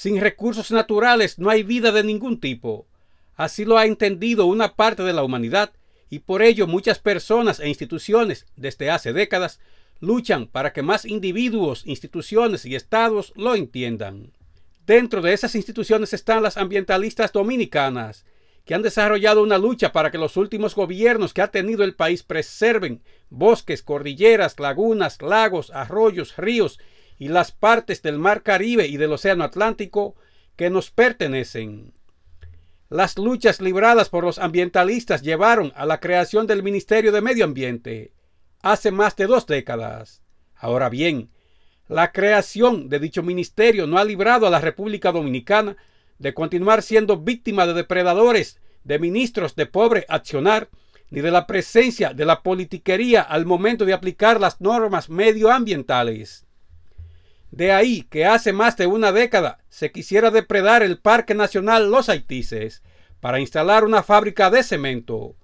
Sin recursos naturales no hay vida de ningún tipo. Así lo ha entendido una parte de la humanidad y por ello muchas personas e instituciones desde hace décadas luchan para que más individuos, instituciones y estados lo entiendan. Dentro de esas instituciones están las ambientalistas dominicanas, que han desarrollado una lucha para que los últimos gobiernos que ha tenido el país preserven bosques, cordilleras, lagunas, lagos, arroyos, ríos y las partes del Mar Caribe y del Océano Atlántico que nos pertenecen. Las luchas libradas por los ambientalistas llevaron a la creación del Ministerio de Medio Ambiente hace más de dos décadas. Ahora bien, la creación de dicho ministerio no ha librado a la República Dominicana de continuar siendo víctima de depredadores, de ministros de pobre accionar, ni de la presencia de la politiquería al momento de aplicar las normas medioambientales. De ahí que hace más de una década se quisiera depredar el Parque Nacional Los Haitises para instalar una fábrica de cemento,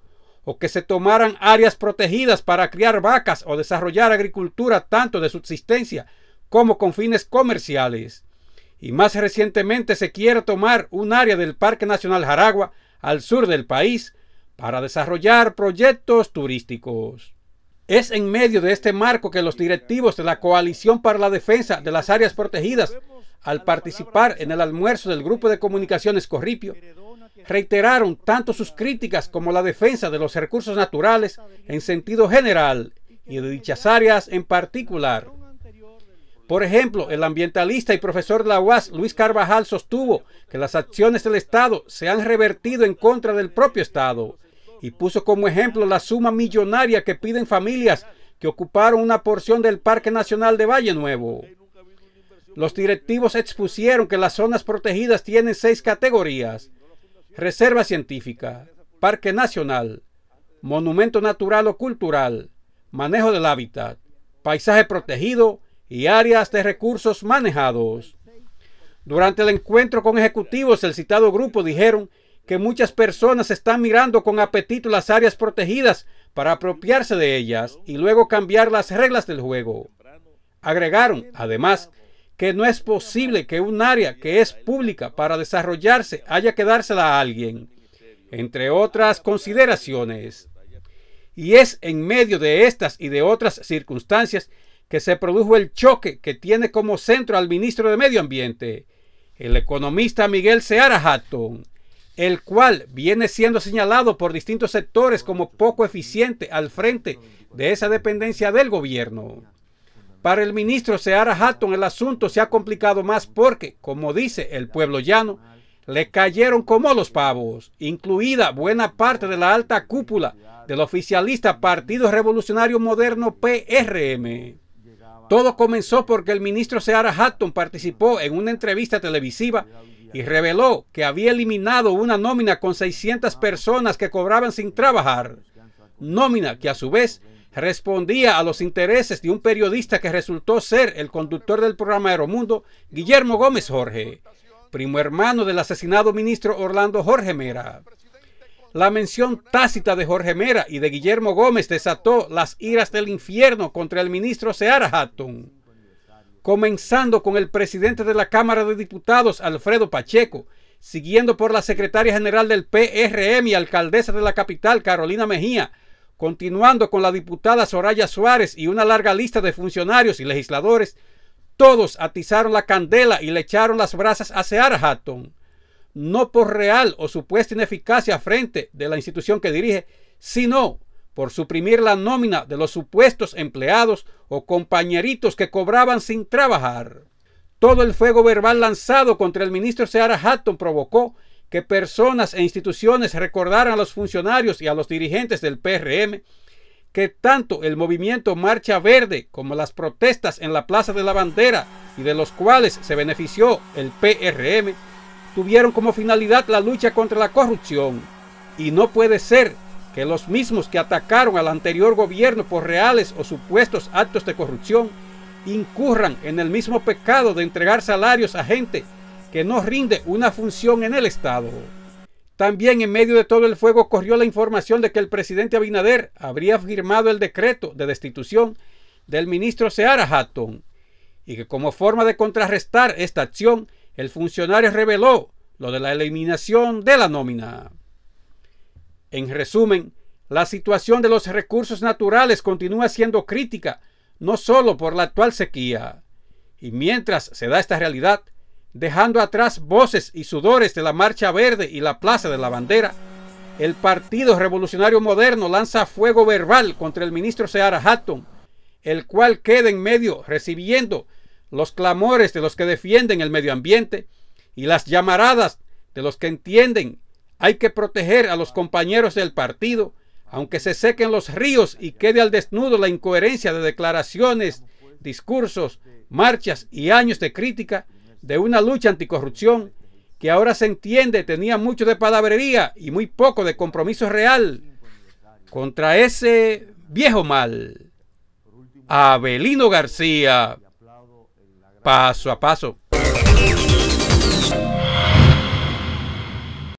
o que se tomaran áreas protegidas para criar vacas o desarrollar agricultura tanto de subsistencia como con fines comerciales. Y más recientemente se quiere tomar un área del Parque Nacional Jaragua al sur del país para desarrollar proyectos turísticos. Es en medio de este marco que los directivos de la Coalición para la Defensa de las Áreas Protegidas, al participar en el almuerzo del Grupo de Comunicaciones Corripio, reiteraron tanto sus críticas como la defensa de los recursos naturales en sentido general y de dichas áreas en particular. Por ejemplo, el ambientalista y profesor de la UAS, Luis Carvajal, sostuvo que las acciones del Estado se han revertido en contra del propio Estado y puso como ejemplo la suma millonaria que piden familias que ocuparon una porción del Parque Nacional de Valle Nuevo. Los directivos expusieron que las zonas protegidas tienen seis categorías. Reserva científica, Parque Nacional, Monumento Natural o Cultural, Manejo del Hábitat, Paisaje Protegido y Áreas de Recursos Manejados. Durante el encuentro con ejecutivos, el citado grupo dijeron que muchas personas están mirando con apetito las áreas protegidas para apropiarse de ellas y luego cambiar las reglas del juego. Agregaron, además, que no es posible que un área que es pública para desarrollarse haya que dársela a alguien, entre otras consideraciones. Y es en medio de estas y de otras circunstancias que se produjo el choque que tiene como centro al ministro de Medio Ambiente, el economista Miguel Seara Hatton, el cual viene siendo señalado por distintos sectores como poco eficiente al frente de esa dependencia del gobierno. Para el ministro Seara Hatton el asunto se ha complicado más porque, como dice el pueblo llano, le cayeron como los pavos, incluida buena parte de la alta cúpula del oficialista Partido Revolucionario Moderno PRM. Todo comenzó porque el ministro Seara Hatton participó en una entrevista televisiva y reveló que había eliminado una nómina con 600 personas que cobraban sin trabajar. Nómina que a su vez respondía a los intereses de un periodista que resultó ser el conductor del programa Aeromundo, Guillermo Gómez Jorge, primo hermano del asesinado ministro Orlando Jorge Mera. La mención tácita de Jorge Mera y de Guillermo Gómez desató las iras del infierno contra el ministro Seara Hatton comenzando con el presidente de la Cámara de Diputados, Alfredo Pacheco, siguiendo por la secretaria general del PRM y alcaldesa de la capital, Carolina Mejía, continuando con la diputada Soraya Suárez y una larga lista de funcionarios y legisladores, todos atizaron la candela y le echaron las brasas a Seara Hatton, no por real o supuesta ineficacia frente de la institución que dirige, sino por suprimir la nómina de los supuestos empleados o compañeritos que cobraban sin trabajar. Todo el fuego verbal lanzado contra el ministro Seara Hatton provocó que personas e instituciones recordaran a los funcionarios y a los dirigentes del PRM que tanto el movimiento Marcha Verde como las protestas en la Plaza de la Bandera y de los cuales se benefició el PRM tuvieron como finalidad la lucha contra la corrupción. Y no puede ser que los mismos que atacaron al anterior gobierno por reales o supuestos actos de corrupción incurran en el mismo pecado de entregar salarios a gente que no rinde una función en el Estado. También en medio de todo el fuego corrió la información de que el presidente Abinader habría firmado el decreto de destitución del ministro Seara Hatton y que como forma de contrarrestar esta acción, el funcionario reveló lo de la eliminación de la nómina. En resumen, la situación de los recursos naturales continúa siendo crítica, no solo por la actual sequía. Y mientras se da esta realidad, dejando atrás voces y sudores de la Marcha Verde y la Plaza de la Bandera, el Partido Revolucionario Moderno lanza fuego verbal contra el ministro Seara Hatton, el cual queda en medio recibiendo los clamores de los que defienden el medio ambiente y las llamaradas de los que entienden hay que proteger a los compañeros del partido, aunque se sequen los ríos y quede al desnudo la incoherencia de declaraciones, discursos, marchas y años de crítica de una lucha anticorrupción que ahora se entiende tenía mucho de palabrería y muy poco de compromiso real contra ese viejo mal. Abelino García, paso a paso.